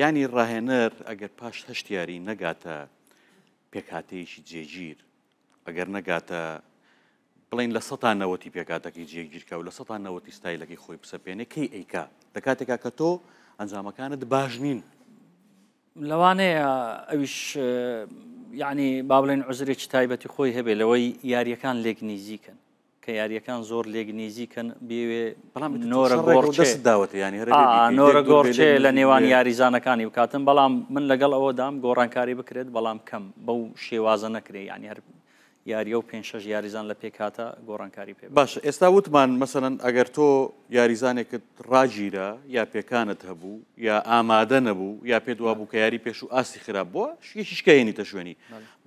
ینی ڕاهێنەر ئەگەر پاش هەشتیاری نەگاتە پێکاتەیەکی جێگیر ئەگەر نەگاتە بڵین لە سەتانەوەتی پێکاتەکەی جێگیرکە و لە سەتانەوەتی ستایلەکەی خۆی بسەپێنێ کەی ئەیکا لە کاتێکا کە تۆ ئەنجامەکانت باش نین لەوانەیە ئەویش یعنی با بڵێن عزرێکی تایبەتی خۆی هەبێ لەوەی یاریەکان لێک نزیکن کە یاریەکان زۆر لێگنیزیکەن بێوێ بەڵام نۆرە گۆڕچێ داوت ینی نۆرە گۆڕچێ لە نێوان یاریزانەکانی بکاتن بەڵام من لەگەڵ ئەوە دام گۆڕانکاری بکرێت بەڵام کەم بەو شێوازە نەکرێ ینی هەر یاریە و پێنجشەش یاریزان لە پێکاتە گۆڕانکاری پێ باش ئێستا وتمان مەسەن ئەگەر تۆ یاریزانێکت ڕاجیرە یا پێکانت هەبوو یا ئامادە نەبوو یا پێ دوا بوو کە یاری پێش و ئاسی خراپ بووە شیشکەێنیتە شوێنی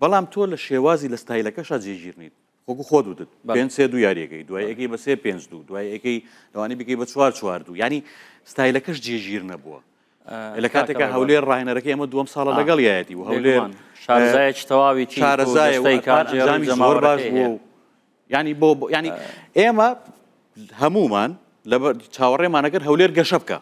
بەڵام تۆ لە شێوازی لە ستایلەکەشە جێگیرنیت خۆکو خۆ دوودت پێنج سێ دوو یاریەکەی دوای یەکەی بە سێ پێنج دوو دوای یەکەی لەوانی بکەی بە چوار چوار دوو ینی ستایلەکەش جێژیر نەبووە لە کاتێکە هەولێر ڕاهێنەرەکە ئەمە دووەم ساڵە لەگەڵ یەتی و هەولێر شارزایەکی تەواوی شارەزای کارجامی زۆر باش بوو ینی بۆ ینی ئێمە هەمومان لە چاوەڕێمانەگەر هەولێر گەشە بکە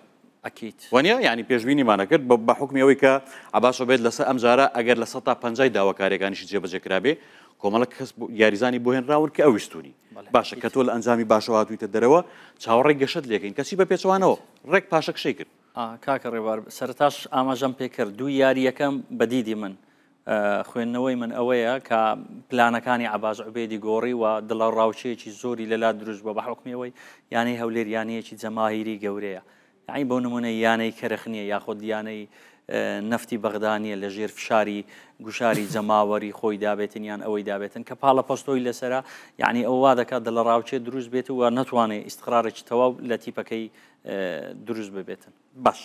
وانە ینی پێشببینیمانە کرد بە حکمی ئەوەی کە عباشە بێت لەسەر ئەمجارە ئەگەر لە 150 داواکارەکانیشی جێبەجێکرابێ کۆمەڵک کەس یاریزانی بۆ هێنراور کە ئەویستونی باشە کە تۆ لە ئەنجامی باشەواتویتە دەرەوە چاوەڕێک گەشت لێکەین کەسی بە پێچوانەوە ڕێک پاشەک شەی کرد کاکە ڕێبار سەرتاش ئاماژەم پێ کرد دوو یاریەکەم بەدیدی من خوێندنەوەی من ئەوەیە کە پلانەکانی عباز عبێدی گۆڕی و دڵە ڕاوچەیەکی زۆری لەلا دروست بە بەحکمیەوەی یانی هەولێریانەیەکی جەماهیری گەورەیە. یعنی بۆ نمونە یانەی کەرەخنیە یاخۆ دیانەی نفتی بەغدانیە لە ژێر فشاری گوشاری جەماوەری خۆی دابێتن یان ئەوەی دابێتن کە پاڵە پستۆی لەسرە یعنی ئەو وا دەکات دە لە ڕاوچێ دروست بێت و وە ناتوانێت ئیسقرارێکی تەواو لە تیپەکەی دروست ببێتن باش.